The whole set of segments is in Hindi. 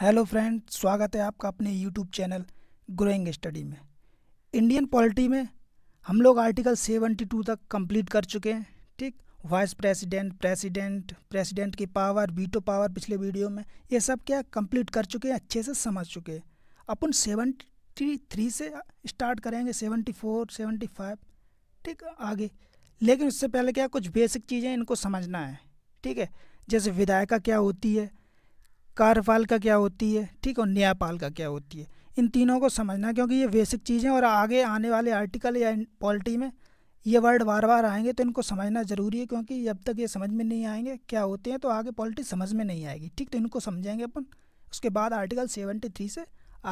हेलो फ्रेंड स्वागत है आपका अपने यूट्यूब चैनल ग्रोइंग स्टडी में इंडियन पॉलिटी में हम लोग आर्टिकल 72 तक कंप्लीट कर चुके हैं ठीक वाइस प्रेसिडेंट प्रेसिडेंट प्रेसिडेंट की पावर वीटो पावर पिछले वीडियो में ये सब क्या कंप्लीट कर चुके हैं अच्छे से समझ चुके हैं अपन सेवेंटी थ्री से स्टार्ट करेंगे फोर सेवेंटी फाइव ठीक आगे लेकिन उससे पहले क्या कुछ बेसिक चीज़ें इनको समझना है ठीक है जैसे विधायिका क्या होती है का क्या होती है ठीक है और का क्या होती है इन तीनों को समझना क्योंकि ये बेसिक चीज़ें और आगे आने वाले आर्टिकल या पॉलिटी में ये वर्ड बार बार आएंगे तो इनको समझना ज़रूरी है क्योंकि जब तक ये समझ में नहीं आएंगे क्या होते हैं तो आगे पॉलिटी समझ में नहीं आएगी ठीक तो इनको समझेंगे अपन उसके बाद आर्टिकल सेवेंटी थ्री से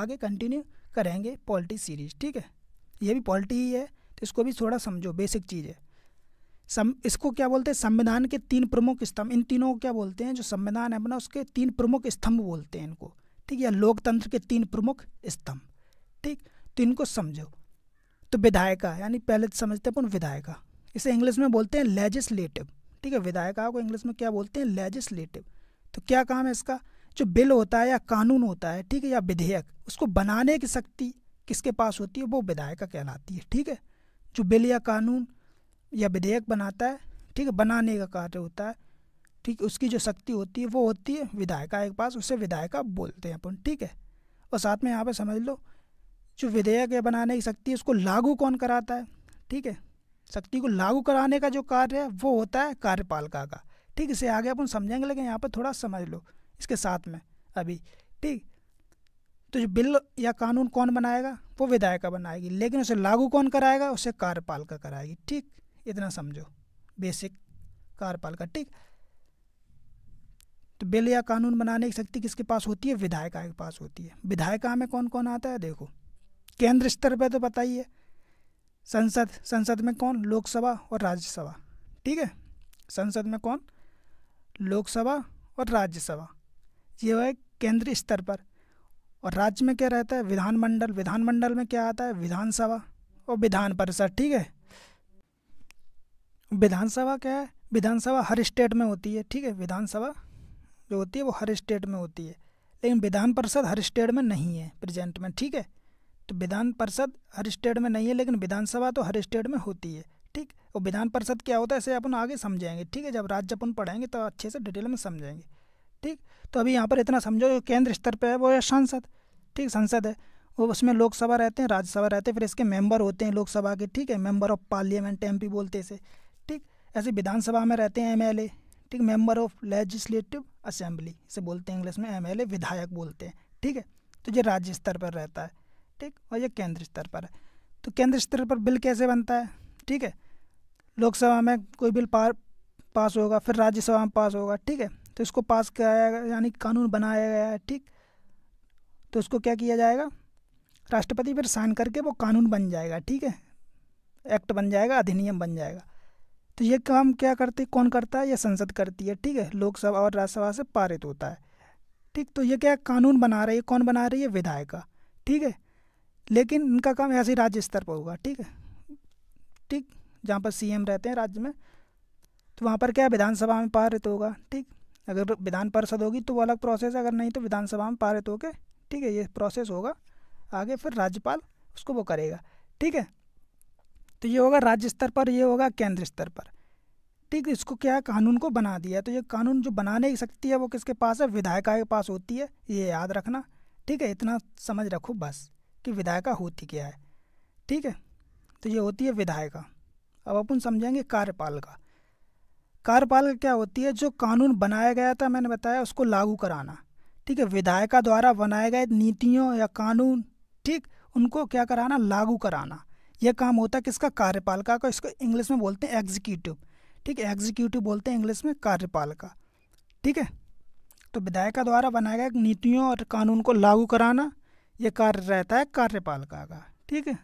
आगे कंटिन्यू करेंगे पॉलिटी सीरीज ठीक है ये भी पॉलिटी ही है तो इसको भी थोड़ा समझो बेसिक चीज़ है सम इसको क्या बोलते हैं संविधान के तीन प्रमुख स्तंभ इन तीनों को क्या बोलते हैं जो संविधान है अपना उसके तीन प्रमुख स्तंभ बोलते हैं इनको ठीक है लोकतंत्र के तीन प्रमुख स्तंभ ठीक तो इनको समझो तो विधायिका यानी पहले तो समझते हैं अपन विधायिका इसे इंग्लिश में बोलते हैं लेजिस्लेटिव ठीक है विधायिका को इंग्लिश में क्या बोलते हैं लेजिस्लेटिव तो क्या काम है इसका जो बिल होता है या कानून होता है ठीक है या विधेयक उसको बनाने की शक्ति किसके पास होती है वो विधायिका कहलाती है ठीक है जो बिल या कानून या विधेयक बनाता है ठीक है बनाने का कार्य होता है ठीक उसकी जो शक्ति होती है वो होती है विधायिका के पास उसे विधायिका बोलते हैं अपन ठीक है और साथ में यहाँ पे समझ लो जो विधेयक है बनाने की शक्ति है उसको लागू कौन कराता है ठीक है शक्ति को लागू कराने का जो कार्य है वो होता है कार्यपालिका का ठीक इसे आगे अपन समझेंगे लेकिन यहाँ पर थोड़ा समझ लो इसके साथ में अभी ठीक तो जो बिल या कानून कौन बनाएगा वो विधायिका बनाएगी लेकिन उसे लागू कौन कराएगा उसे कार्यपालिका कराएगी ठीक इतना समझो बेसिक कार्यपाल का ठीक तो बिल या कानून बनाने की शक्ति किसके पास होती है विधायिका के पास होती है विधायिका में कौन कौन आता है देखो केंद्र स्तर पर तो बताइए संसद संसद में कौन लोकसभा और राज्यसभा ठीक है संसद में कौन लोकसभा और राज्यसभा ये है केंद्र स्तर पर और राज्य में क्या रहता है विधानमंडल विधानमंडल में क्या आता है विधानसभा और विधान परिषद ठीक है विधानसभा क्या है विधानसभा हर स्टेट में होती है ठीक है विधानसभा जो होती है वो हर स्टेट में होती है लेकिन विधान परिषद हर स्टेट में नहीं है प्रेजेंट में ठीक है तो विधान परिषद हर स्टेट में नहीं है लेकिन विधानसभा तो हर स्टेट में होती है ठीक वो विधान परिषद क्या होता है ऐसे अपन आगे समझाएंगे ठीक है जब राज्य अपन पढ़ेंगे तो अच्छे से डिटेल में समझेंगे ठीक तो अभी यहाँ पर इतना समझो जो केंद्र स्तर पर है वो है संसद ठीक संसद है वो उसमें लोकसभा रहते हैं राज्यसभा रहते हैं फिर इसके मेंबर होते हैं लोकसभा के ठीक है मेंबर ऑफ पार्लियामेंट पी बोलते इसे ऐसे विधानसभा में रहते हैं एमएलए ठीक मेंबर ऑफ लेजिस्लेटिव असेंबली इसे बोलते हैं इंग्लिश में एमएलए विधायक बोलते हैं ठीक है तो ये राज्य स्तर पर रहता है ठीक और ये केंद्र स्तर पर है तो केंद्र स्तर पर बिल कैसे बनता है ठीक है लोकसभा में कोई बिल पार पास होगा फिर राज्यसभा में पास होगा ठीक है तो इसको पास कराया गया यानी कानून बनाया गया है ठीक तो उसको क्या किया जाएगा राष्ट्रपति फिर साइन करके वो कानून बन जाएगा ठीक है एक्ट बन जाएगा अधिनियम बन जाएगा तो ये काम क्या करती कौन करता है ये संसद करती है ठीक है लोकसभा और राज्यसभा से पारित होता है ठीक तो ये क्या कानून बना रही है कौन बना रही है विधायिका ठीक है लेकिन इनका काम ऐसे ही राज्य स्तर पर होगा ठीक है ठीक जहाँ पर सीएम रहते हैं राज्य में तो वहाँ पर क्या विधानसभा में पारित होगा ठीक अगर विधान परिषद होगी तो वो अलग प्रोसेस अगर नहीं तो विधानसभा में पारित होके ठीक है ये प्रोसेस होगा आगे फिर राज्यपाल उसको वो करेगा ठीक है तो ये होगा राज्य स्तर पर ये होगा केंद्र स्तर पर ठीक है इसको क्या है कानून को बना दिया तो ये कानून जो बनाने की शक्ति है वो किसके पास है विधायिका के पास होती है ये याद रखना ठीक है इतना समझ रखो बस कि विधायिका होती क्या है ठीक है तो ये होती है विधायिका अब अपन समझेंगे कार्यपालिका कार्यपालिका क्या होती है जो कानून बनाया गया था मैंने बताया उसको लागू कराना ठीक है विधायिका द्वारा बनाए गए नीतियों या कानून ठीक उनको क्या कराना लागू कराना यह काम होता है किसका कार्यपालिका का इसको इंग्लिश में बोलते हैं एग्जीक्यूटिव ठीक है एग्जीक्यूटिव बोलते हैं इंग्लिश में कार्यपालिका ठीक है तो विधायिका द्वारा बनाया गया नीतियों और कानून को लागू कराना यह कार्य रहता है कार्यपालिका का ठीक है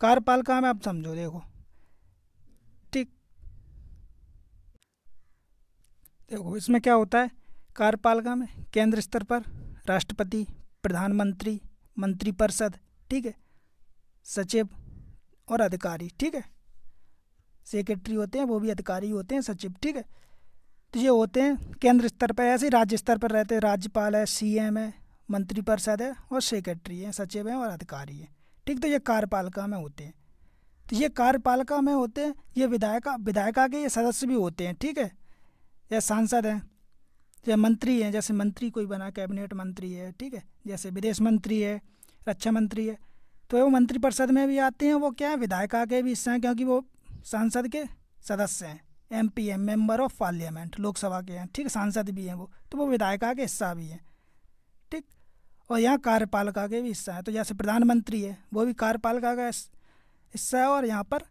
कार्यपालिका में आप समझो देखो ठीक देखो इसमें क्या होता है कार्यपालिका में केंद्र स्तर पर राष्ट्रपति प्रधानमंत्री मंत्रिपरिषद ठीक है सचिव और अधिकारी ठीक है सेक्रेटरी होते हैं वो भी अधिकारी होते हैं सचिव ठीक है तो ये होते हैं केंद्र स्तर पर ऐसे राज्य स्तर पर रहते हैं राज्यपाल है एम है मंत्रिपरिषद है और सेक्रेटरी है सचिव हैं और अधिकारी हैं ठीक तो ये कार्यपालिका में होते हैं तो ये कार्यपालिका में होते हैं ये विधायक विधायिका के ये सदस्य भी होते हैं ठीक है या सांसद हैं या मंत्री हैं जैसे मंत्री कोई बना कैबिनेट मंत्री है ठीक है जैसे विदेश मंत्री है रक्षा मंत्री है तो वो मंत्रिपरिषद में भी आते हैं वो क्या है विधायिका के भी हिस्से हैं क्योंकि वो सांसद के सदस्य हैं M P M member of parliament Lok Sabha के हैं ठीक सांसद भी हैं वो तो वो विधायिका के हिस्सा भी हैं ठीक और यहाँ कार्यपालिका के भी हिस्सा हैं तो जैसे प्रधानमंत्री है वो भी कार्यपालिका का हिस्सा है और यहाँ पर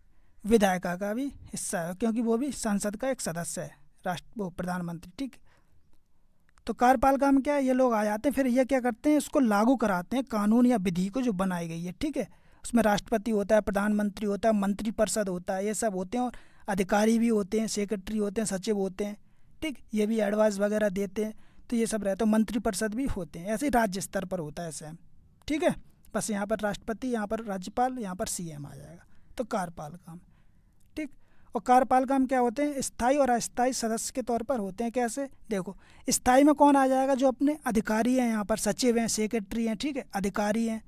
विधायिका का भी हिस्सा है क्योंकि वो भी संसद का एक सदस्य है राष्ट्र वो प्रधानमंत्री ठीक तो कार्यपालिका में क्या है ये लोग आ जाते हैं फिर ये क्या करते हैं इसको लागू कराते हैं कानून या विधि को जो बनाई गई है ठीक है उसमें राष्ट्रपति होता है प्रधानमंत्री होता है मंत्रिपरिषद होता है ये सब होते हैं और अधिकारी भी होते हैं सेक्रेटरी होते हैं सचिव होते हैं ठीक ये भी एडवाइस वगैरह देते हैं तो ये सब रहते हैं मंत्रिपरिषद भी होते हैं ऐसे ही राज्य स्तर पर होता है सैम ठीक है बस यहाँ पर राष्ट्रपति यहाँ पर राज्यपाल यहाँ पर सी आ जाएगा तो कार्यपालिका में और का हम क्या होते हैं स्थायी और अस्थायी सदस्य के तौर पर होते हैं कैसे देखो स्थायी में कौन आ जाएगा जो अपने अधिकारी हैं यहाँ पर सचिव हैं सेक्रेटरी हैं ठीक है अधिकारी हैं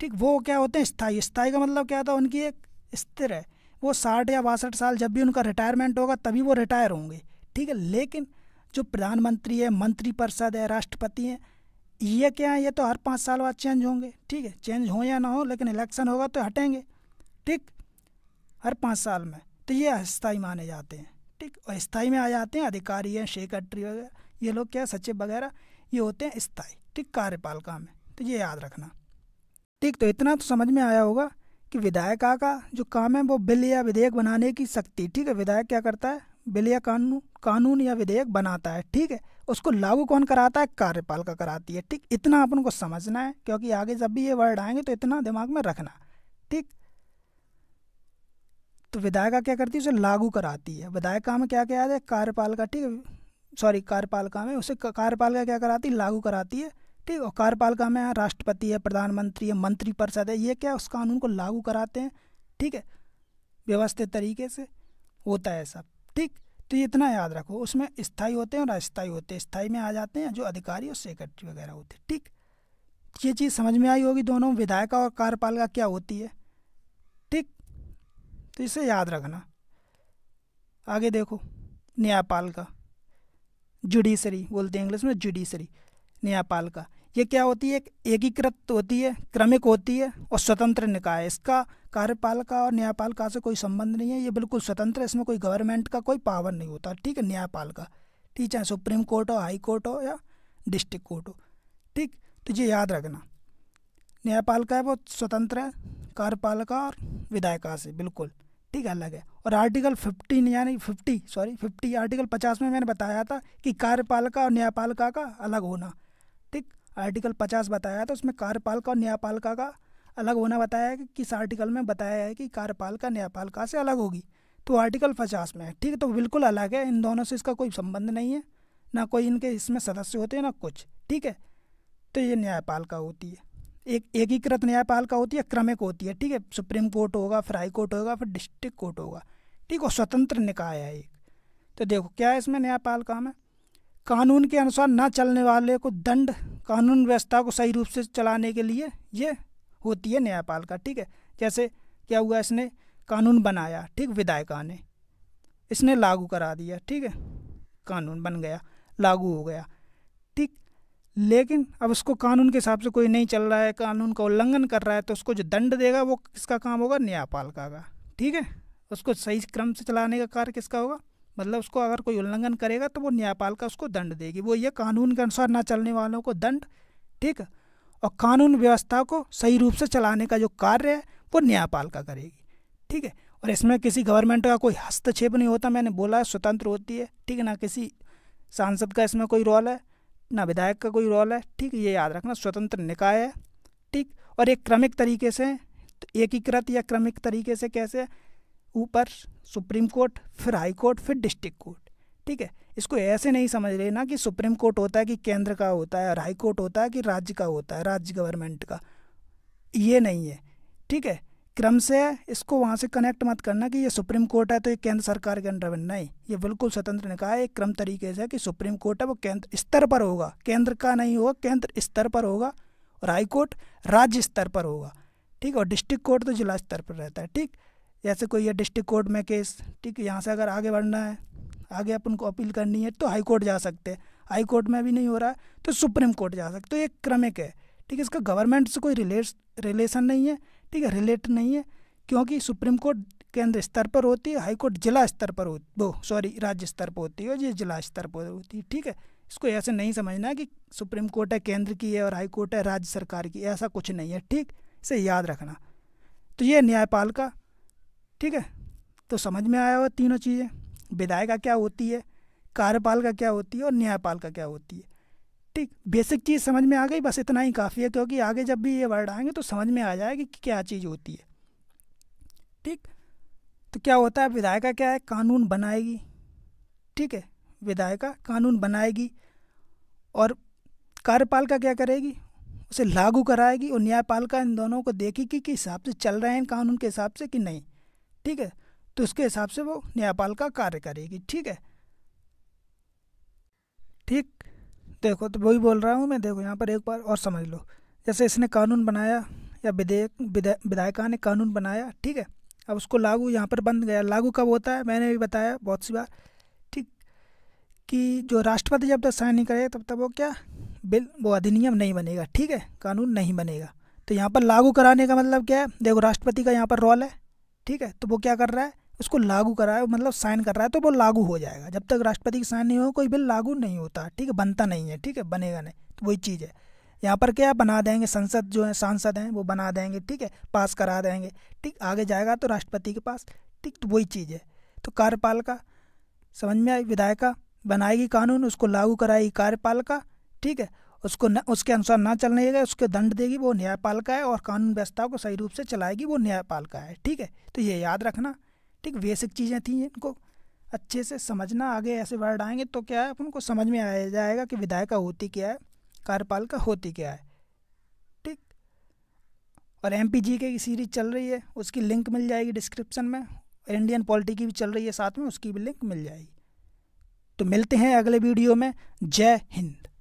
ठीक वो क्या होते हैं स्थायी स्थायी का मतलब क्या होता है उनकी एक स्थिर है वो साठ या बासठ साल जब भी उनका रिटायरमेंट होगा तभी वो रिटायर होंगे ठीक है लेकिन जो प्रधानमंत्री है मंत्री परिषद है राष्ट्रपति हैं ये क्या है ये तो हर पाँच साल बाद चेंज होंगे ठीक है चेंज हो या ना हो लेकिन इलेक्शन होगा तो हटेंगे ठीक हर पाँच साल में तो ये अस्थाई माने जाते हैं ठीक अस्थाई में आ जाते हैं अधिकारी हैं सेक्रेटरी वगैरह ये लोग क्या सचिव वगैरह ये होते हैं स्थाई ठीक कार्यपालिका में तो ये याद रखना ठीक तो इतना तो समझ में आया होगा कि विधायिका का जो काम है वो बिल या विधेयक बनाने की शक्ति ठीक है विधायक क्या करता है बिल या कानून कानून या विधेयक बनाता है ठीक है उसको लागू कौन कराता है कार्यपालिका कराती है ठीक इतना अपन को समझना है क्योंकि आगे जब भी ये वर्ड आएंगे तो इतना दिमाग में रखना ठीक तो विधायिका क्या करती है उसे लागू कराती है विधायिका में क्या क्या है कार्यपालिका ठीक है सॉरी कार्यपालिका में उसे कार्यपालिका क्या कराती है लागू कराती है ठीक और कार्यपालिका में राष्ट्रपति है प्रधानमंत्री है मंत्री परिषद है ये क्या उस कानून को लागू कराते हैं ठीक है व्यवस्थित तरीके से होता है सब ठीक तो ये इतना याद रखो उसमें स्थाई होते हैं और अस्थाई होते हैं स्थाई में आ जाते हैं जो अधिकारी और सेक्रेटरी वगैरह होते हैं ठीक ये चीज़ समझ में आई होगी दोनों विधायिका और कार्यपालिका क्या होती है तो इसे याद रखना आगे देखो न्यायपाल का जुडिशरी बोलते हैं इंग्लिश में जुडिशरी न्यायपाल का ये क्या होती है एकीकृत होती है क्रमिक होती है और स्वतंत्र निकाय इसका कार्यपालिका और न्यायपालिका से कोई संबंध नहीं है ये बिल्कुल स्वतंत्र है इसमें कोई गवर्नमेंट का कोई पावर नहीं होता ठीक है न्यायपालिका ठीक चाहे सुप्रीम कोर्ट हो हाई कोर्ट हो या डिस्ट्रिक्ट कोर्ट हो ठीक तो ये याद रखना न्यायपालिका है वो स्वतंत्र है कार्यपालिका और विधायिका से बिल्कुल ठीक अलग है और आर्टिकल फिफ्टीन यानी फिफ्टी सॉरी फिफ्टी आर्टिकल पचास में मैंने बताया था कि कार्यपालिका और न्यायपालिका का अलग होना ठीक आर्टिकल पचास बताया था उसमें कार्यपालिका और न्यायपालिका का अलग होना बताया है कि किस आर्टिकल में बताया है कि कार्यपालिका न्यायपालिका से अलग होगी तो आर्टिकल पचास में है ठीक है तो बिल्कुल अलग है इन दोनों से इसका कोई संबंध नहीं है ना कोई इनके इसमें सदस्य होते हैं ना कुछ ठीक है तो ये न्यायपालिका होती है एक एकीकृत न्यायपालिका होती है क्रमिक होती है ठीक है सुप्रीम कोर्ट होगा फिर हाई कोर्ट होगा फिर डिस्ट्रिक्ट कोर्ट होगा ठीक है स्वतंत्र निकाय है एक तो देखो क्या है इसमें न्यायपालिका में कानून के अनुसार ना चलने वाले को दंड कानून व्यवस्था को सही रूप से चलाने के लिए ये होती है न्यायपालिका ठीक है जैसे क्या हुआ इसने कानून बनाया ठीक विधायिका ने इसने लागू करा दिया ठीक है कानून बन गया लागू हो गया ठीक लेकिन अब उसको कानून के हिसाब से कोई नहीं चल रहा है कानून का उल्लंघन कर रहा है तो उसको जो दंड देगा वो किसका काम होगा न्यायपाल का ठीक है उसको सही क्रम से चलाने का कार्य किसका होगा मतलब उसको अगर कोई उल्लंघन करेगा तो वो न्यायपाल का उसको दंड देगी वो ये कानून के अनुसार ना चलने वालों को दंड ठीक है और कानून व्यवस्था को सही रूप से चलाने का जो कार्य है वो न्यायपाल का करेगी ठीक है और इसमें किसी गवर्नमेंट का कोई हस्तक्षेप नहीं होता मैंने बोला है स्वतंत्र होती है ठीक है ना किसी सांसद का इसमें कोई रोल है ना विधायक का कोई रोल है ठीक ये याद रखना स्वतंत्र निकाय है ठीक और एक क्रमिक तरीके से तो एकीकृत या क्रमिक तरीके से कैसे ऊपर सुप्रीम कोर्ट फिर हाई कोर्ट फिर डिस्ट्रिक्ट कोर्ट ठीक है इसको ऐसे नहीं समझ लेना कि सुप्रीम कोर्ट होता है कि केंद्र का होता है और हाई कोर्ट होता है कि राज्य का होता है राज्य गवर्नमेंट का ये नहीं है ठीक है क्रम से इसको वहाँ से कनेक्ट मत करना कि ये सुप्रीम कोर्ट है तो ये केंद्र सरकार के अंडर में नहीं ये बिल्कुल स्वतंत्र निकाय है एक क्रम तरीके से कि सुप्रीम कोर्ट है वो केंद्र स्तर पर होगा केंद्र का नहीं होगा केंद्र स्तर पर होगा और हाई कोर्ट राज्य स्तर पर होगा ठीक और डिस्ट्रिक्ट कोर्ट तो जिला स्तर पर रहता है ठीक जैसे कोई है डिस्ट्रिक्ट कोर्ट में केस ठीक यहाँ से अगर आगे बढ़ना है आगे अपन को अपील करनी है तो हाई कोर्ट जा सकते हैं हाई कोर्ट में भी नहीं हो रहा है तो सुप्रीम कोर्ट जा सकते तो ये क्रमिक है ठीक है इसका गवर्नमेंट से कोई रिलेश रिलेशन नहीं है ठीक है रिलेट नहीं है क्योंकि सुप्रीम कोर्ट केंद्र स्तर पर होती है हाईकोर्ट जिला स्तर पर होती वो सॉरी राज्य स्तर पर होती है और ये जिला स्तर पर होती है ठीक है इसको ऐसे नहीं समझना है कि सुप्रीम कोर्ट है केंद्र की है और हाई कोर्ट है राज्य सरकार की ऐसा कुछ नहीं है ठीक इसे याद रखना तो ये न्यायपाल का ठीक है तो समझ में आया हुआ तीनों चीज़ें विधायिका क्या होती है कार्यपाल का क्या होती है और न्यायपाल का क्या होती है ठीक बेसिक चीज़ समझ में आ गई बस इतना ही काफ़ी है क्योंकि आगे जब भी ये वर्ड आएंगे तो समझ में आ जाएगा कि क्या चीज़ होती है ठीक तो क्या होता है विधायिका क्या है कानून बनाएगी ठीक है विधायिका कानून बनाएगी और कार्यपालिका क्या करेगी उसे लागू कराएगी और न्यायपालिका इन दोनों को देखेगी कि हिसाब से चल रहे हैं कानून के हिसाब से कि नहीं ठीक है तो उसके हिसाब से वो न्यायपालिका कार्य करेगी ठीक है ठीक देखो तो वही बोल रहा हूँ मैं देखो यहाँ पर एक बार और समझ लो जैसे इसने कानून बनाया या विधेयक विधायिका ने कानून बनाया ठीक है अब उसको लागू यहाँ पर बन गया लागू कब होता है मैंने भी बताया बहुत सी बार ठीक कि जो राष्ट्रपति जब तक साइन नहीं करेगा तब तक वो क्या बिल वो अधिनियम नहीं बनेगा ठीक है कानून नहीं बनेगा तो यहाँ पर लागू कराने का मतलब क्या है देखो राष्ट्रपति का यहाँ पर रोल है ठीक है तो वो क्या कर रहा है उसको लागू करा है मतलब साइन कर रहा है तो वो लागू हो जाएगा जब तक राष्ट्रपति की साइन नहीं हो कोई बिल लागू नहीं होता ठीक है बनता नहीं है ठीक है बनेगा नहीं तो वही चीज़ है यहाँ पर क्या बना देंगे संसद जो है सांसद हैं वो बना देंगे ठीक है पास करा देंगे ठीक आगे जाएगा तो राष्ट्रपति के पास ठीक तो वही चीज़ है तो कार्यपालिका समझ में आई विधायिका बनाएगी कानून उसको लागू कराएगी कार्यपालिका ठीक है उसको न, उसके अनुसार ना चलने देगा उसके दंड देगी वो न्यायपालिका है और कानून व्यवस्था को सही रूप से चलाएगी वो न्यायपालिका है ठीक है तो ये याद रखना ठीक बेसिक चीज़ें थी इनको अच्छे से समझना आगे ऐसे वर्ड आएंगे तो क्या है अपन को समझ में आया जाएगा कि विधायिका होती क्या है कार्यपालिका होती क्या है ठीक और एम पी जी की सीरीज चल रही है उसकी लिंक मिल जाएगी डिस्क्रिप्शन में इंडियन पॉलिटी की भी चल रही है साथ में उसकी भी लिंक मिल जाएगी तो मिलते हैं अगले वीडियो में जय हिंद